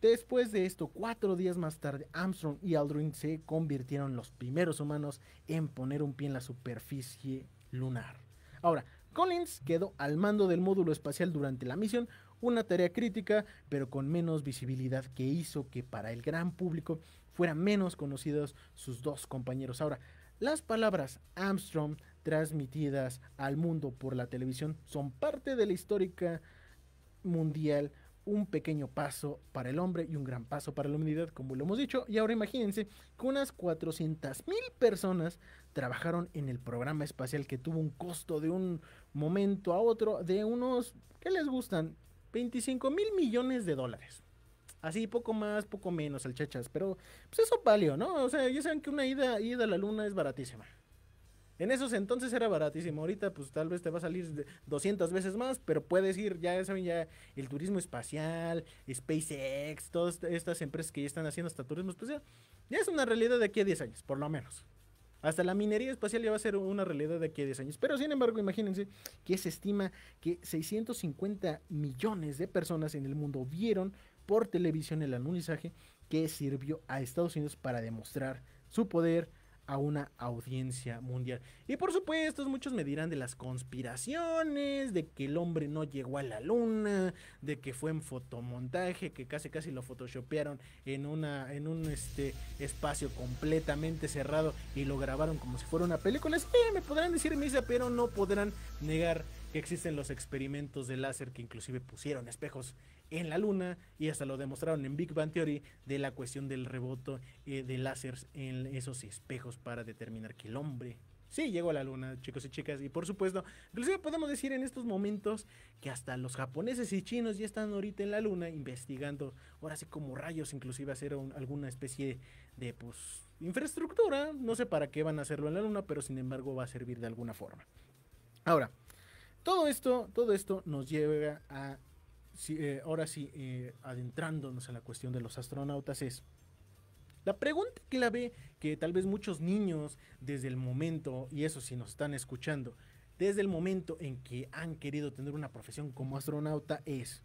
A: Después de esto, cuatro días más tarde, Armstrong y Aldrin se convirtieron los primeros humanos en poner un pie en la superficie lunar. Ahora, Collins quedó al mando del módulo espacial durante la misión, una tarea crítica, pero con menos visibilidad que hizo que para el gran público fueran menos conocidos sus dos compañeros. Ahora, las palabras Armstrong transmitidas al mundo por la televisión son parte de la histórica mundial un pequeño paso para el hombre y un gran paso para la humanidad, como lo hemos dicho. Y ahora imagínense que unas 400 mil personas trabajaron en el programa espacial que tuvo un costo de un momento a otro de unos, ¿qué les gustan? 25 mil millones de dólares. Así, poco más, poco menos, chachas. Pero, pues eso valió, ¿no? O sea, ya saben que una ida, ida a la luna es baratísima. En esos entonces era baratísima. Ahorita, pues tal vez te va a salir 200 veces más, pero puedes ir, ya saben, ya el turismo espacial, SpaceX, todas estas empresas que ya están haciendo hasta turismo espacial. Ya es una realidad de aquí a 10 años, por lo menos. Hasta la minería espacial ya va a ser una realidad de aquí a 10 años. Pero sin embargo, imagínense que se estima que 650 millones de personas en el mundo vieron por televisión el anunizaje que sirvió a Estados Unidos para demostrar su poder a una audiencia mundial. Y por supuesto, muchos me dirán de las conspiraciones, de que el hombre no llegó a la luna, de que fue en fotomontaje, que casi casi lo photoshopearon en una en un este espacio completamente cerrado y lo grabaron como si fuera una película. Sí, me podrán decir misa, pero no podrán negar que existen los experimentos de láser que inclusive pusieron espejos en la luna y hasta lo demostraron en Big Bang Theory de la cuestión del reboto eh, de láseres en esos espejos para determinar que el hombre sí llegó a la luna, chicos y chicas, y por supuesto, inclusive podemos decir en estos momentos que hasta los japoneses y chinos ya están ahorita en la luna investigando, ahora sí como rayos, inclusive hacer alguna especie de pues infraestructura, no sé para qué van a hacerlo en la luna, pero sin embargo va a servir de alguna forma. Ahora, todo esto, todo esto nos lleva a, eh, ahora sí, eh, adentrándonos en la cuestión de los astronautas es, la pregunta clave que tal vez muchos niños desde el momento, y eso si nos están escuchando, desde el momento en que han querido tener una profesión como astronauta es,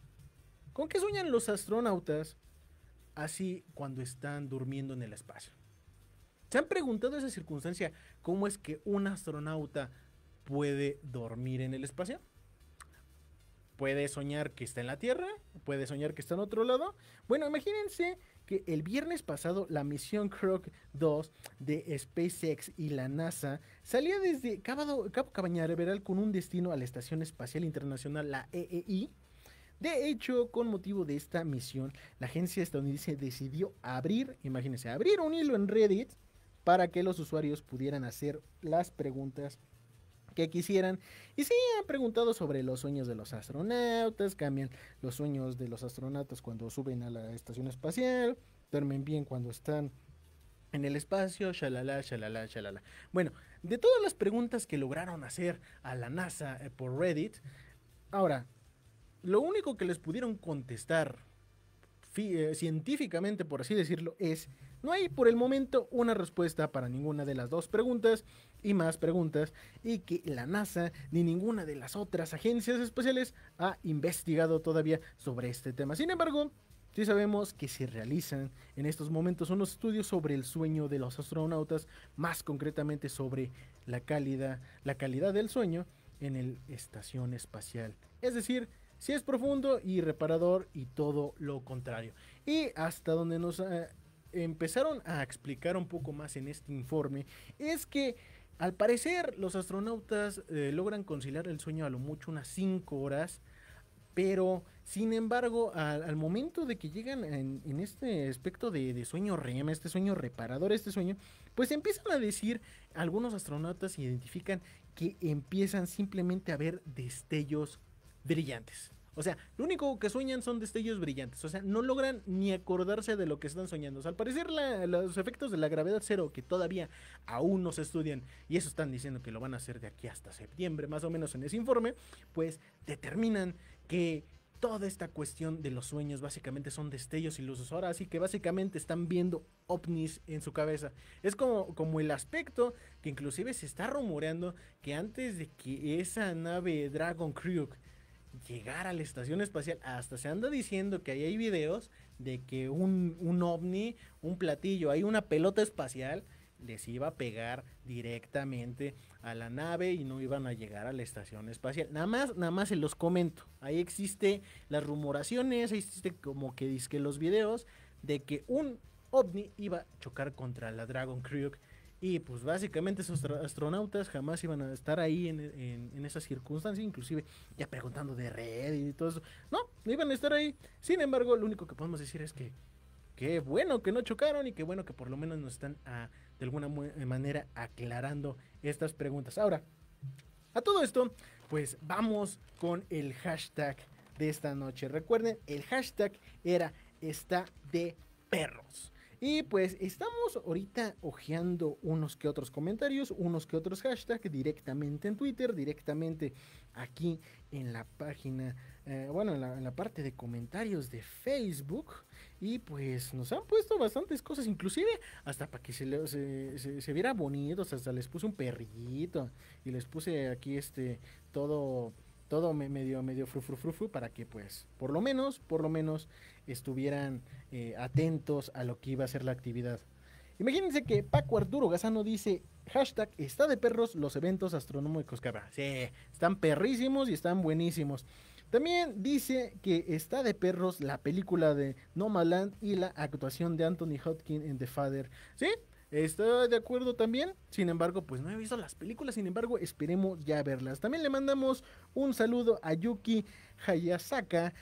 A: ¿con qué sueñan los astronautas así cuando están durmiendo en el espacio? ¿Se han preguntado esa circunstancia? ¿Cómo es que un astronauta puede dormir en el espacio. Puede soñar que está en la Tierra, puede soñar que está en otro lado. Bueno, imagínense que el viernes pasado la misión Croc 2 de SpaceX y la NASA salía desde Cabo, Cabo Cabañaveral con un destino a la Estación Espacial Internacional, la EEI. De hecho, con motivo de esta misión, la agencia estadounidense decidió abrir, imagínense, abrir un hilo en Reddit para que los usuarios pudieran hacer las preguntas que quisieran. Y sí, han preguntado sobre los sueños de los astronautas, cambian los sueños de los astronautas cuando suben a la estación espacial, duermen bien cuando están en el espacio, shalala, shalala, shalala. Bueno, de todas las preguntas que lograron hacer a la NASA eh, por Reddit, ahora, lo único que les pudieron contestar eh, científicamente, por así decirlo, es, no hay por el momento una respuesta para ninguna de las dos preguntas y más preguntas y que la NASA ni ninguna de las otras agencias especiales, ha investigado todavía sobre este tema. Sin embargo, sí sabemos que se realizan en estos momentos unos estudios sobre el sueño de los astronautas, más concretamente sobre la calidad, la calidad del sueño en el estación espacial. Es decir, si es profundo y reparador y todo lo contrario. Y hasta donde nos eh, empezaron a explicar un poco más en este informe es que al parecer, los astronautas eh, logran conciliar el sueño a lo mucho unas 5 horas, pero sin embargo, al, momento de que llegan en, este aspecto de, sueño REM, este sueño reparador, este sueño, pues empiezan a decir, algunos astronautas identifican que empiezan simplemente a ver destellos brillantes. O sea, lo único que sueñan son destellos brillantes. O sea, no logran ni acordarse de lo que están soñando. O sea, al parecer los efectos de la gravedad cero que todavía aún no se estudian y eso están diciendo que lo van a hacer de aquí hasta septiembre, más o menos en ese informe, pues determinan que toda esta cuestión de los sueños básicamente son destellos ilusos. Ahora sí que básicamente están viendo ovnis en su cabeza. Es como, como el aspecto que inclusive se está rumoreando que antes de que esa nave Dragon Crew llegar a la estación espacial. Hasta se anda diciendo que ahí hay videos de que un, ovni, un platillo, hay una pelota espacial les iba a pegar directamente a la nave y no iban a llegar a la estación espacial. Nada más, nada más se los comento. Ahí existe las rumoraciones, ahí existe como que disque los videos de que un ovni iba a chocar contra la Dragon Creek y pues básicamente esos astronautas jamás iban a estar ahí en, en, en esas circunstancias, inclusive ya preguntando de red y todo eso. No, no iban a estar ahí. Sin embargo, lo único que podemos decir es que qué bueno que no chocaron y qué bueno que por lo menos nos están ah, de alguna manera aclarando estas preguntas. Ahora, a todo esto, pues vamos con el hashtag de esta noche. Recuerden, el hashtag era está de perros. Y pues estamos ahorita hojeando unos que otros comentarios, unos que otros hashtags directamente en Twitter, directamente aquí en la página, eh, bueno, en la, parte de comentarios de Facebook. Y pues nos han puesto bastantes cosas, inclusive hasta para que se, se, viera bonito, hasta les puse un perrito y les puse aquí este todo todo medio, medio fru, fru, fru, para que pues por lo menos, por lo menos estuvieran eh, atentos a lo que iba a ser la actividad. Imagínense que Paco Arturo Gazano dice, hashtag, está de perros los eventos astronómicos cabra. Sí, están perrísimos y están buenísimos. También dice que está de perros la película de Nomadland y la actuación de Anthony Hopkins en The Father. Sí, Estoy de acuerdo también. Sin embargo, pues no he visto las películas. Sin embargo, esperemos ya verlas. También le mandamos un saludo a Yuki Hayasaka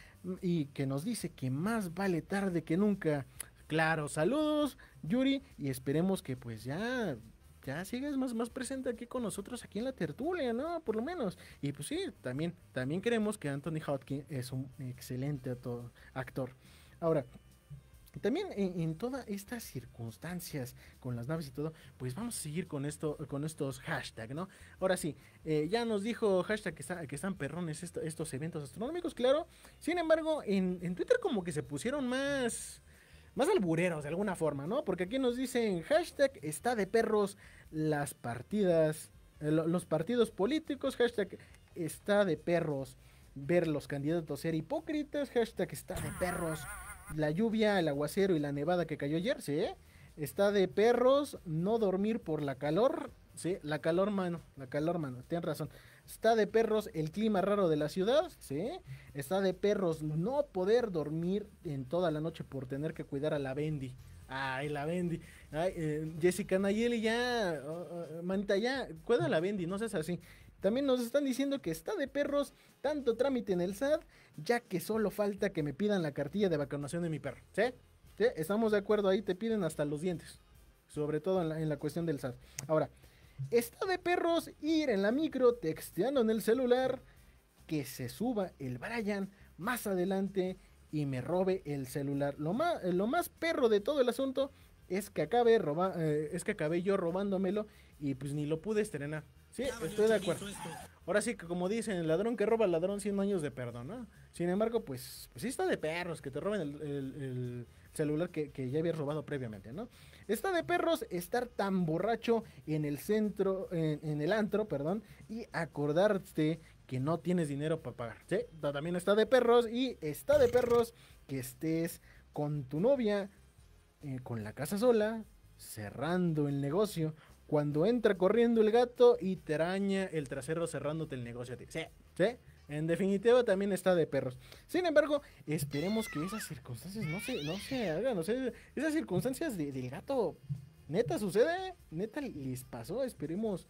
A: y que nos dice que más vale tarde que nunca. Claro, saludos Yuri y esperemos que pues ya ya sigas más, más presente aquí con nosotros aquí en la tertulia, ¿no? Por lo menos. Y pues sí, también también creemos que Anthony Hopkins es un excelente actor. Ahora, también en, todas estas circunstancias con las naves y todo, pues vamos a seguir con esto, con estos hashtags, ¿no? Ahora sí, eh, ya nos dijo hashtag que, que están perrones estos eventos astronómicos, claro. Sin embargo, en, en Twitter como que se pusieron más más albureros de alguna forma, ¿no? Porque aquí nos dicen hashtag está de perros las partidas, eh, los partidos políticos, hashtag está de perros ver los candidatos ser hipócritas, hashtag está de perros la lluvia, el aguacero y la nevada que cayó ayer, sí. Está de perros, no dormir por la calor. Sí, la calor, mano. La calor, mano. tienen razón. Está de perros el clima raro de la ciudad. Sí. Está de perros no poder dormir en toda la noche por tener que cuidar a la Bendy. Ay, la Bendy. Ay, eh, Jessica Nayeli, ya. Oh, oh, manita, ya. Cuida a la Bendy, no seas así. También nos están diciendo que está de perros tanto trámite en el SAT, ya que solo falta que me pidan la cartilla de vacunación de mi perro. ¿Sí? ¿Sí? Estamos de acuerdo ahí, te piden hasta los dientes. Sobre todo en la, cuestión del SAT. Ahora, está de perros ir en la micro texteando en el celular, que se suba el Brian más adelante y me robe el celular. Lo más, perro de todo el asunto es que, acabe eh, es que acabé yo robándomelo y pues ni lo pude estrenar. Sí, ah, estoy de acuerdo. Ahora sí que como dicen, el ladrón que roba al ladrón 100 años de perdón, ¿no? Sin embargo, pues, pues, sí está de perros que te roben el, celular que, ya habías robado previamente, ¿no? Está de perros estar tan borracho en el centro, en, el antro, perdón, y acordarte que no tienes dinero para pagar. ¿sí? También está de perros y está de perros que estés con tu novia, eh, con la casa sola, cerrando el negocio cuando entra corriendo el gato y te araña el trasero cerrándote el negocio a ti. Sí, sí. En definitiva también está de perros. Sin embargo, esperemos que esas circunstancias no se, no se hagan. esas circunstancias del gato, neta sucede, neta les pasó. Esperemos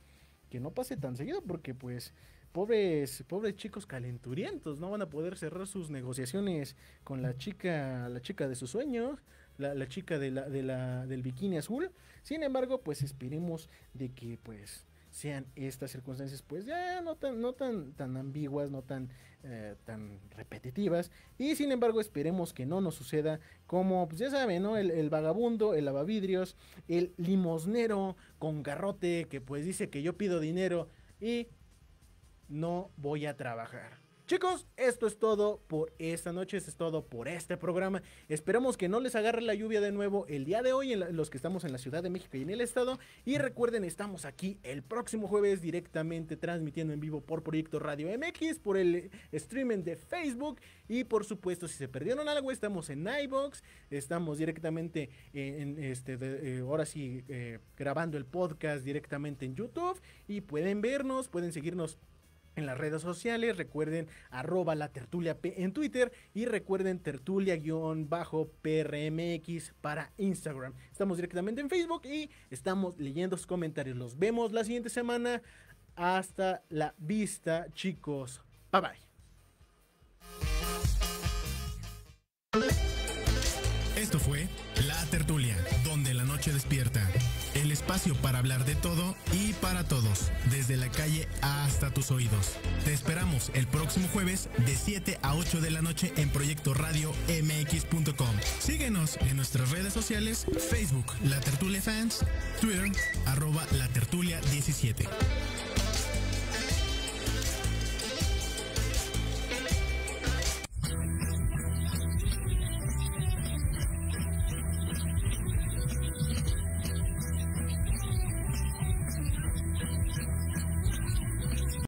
A: que no pase tan seguido porque pues pobres, pobres chicos calenturientos no van a poder cerrar sus negociaciones con la chica, la chica de sus sueños la, chica de la, del bikini azul. Sin embargo, pues esperemos de que pues sean estas circunstancias pues ya no tan, no tan, tan ambiguas, no tan, eh, tan repetitivas. Y sin embargo esperemos que no nos suceda como pues ya saben, ¿no? El, el, vagabundo, el lavavidrios, el limosnero con garrote que pues dice que yo pido dinero y no voy a trabajar. Chicos, esto es todo por esta noche, esto es todo por este programa. Esperamos que no les agarre la lluvia de nuevo el día de hoy, en los que estamos en la Ciudad de México y en el estado. Y recuerden, estamos aquí el próximo jueves directamente transmitiendo en vivo por Proyecto Radio MX, por el streaming de Facebook. Y por supuesto, si se perdieron algo, estamos en iBox, estamos directamente en, este, eh, ahora sí, eh, grabando el podcast directamente en YouTube. Y pueden vernos, pueden seguirnos en las redes sociales. Recuerden arroba la tertulia en Twitter y recuerden tertulia-PRMX para Instagram. Estamos directamente en Facebook y estamos leyendo sus comentarios. Los vemos la siguiente semana. Hasta la vista, chicos. Bye bye. Esto fue espacio para hablar de todo y para todos, desde la calle hasta tus oídos. Te esperamos el próximo jueves de 7 a 8 de la noche en Proyecto Radio MX.com. Síguenos en nuestras redes sociales, Facebook, La Tertulia Fans, Twitter, arroba La Tertulia 17.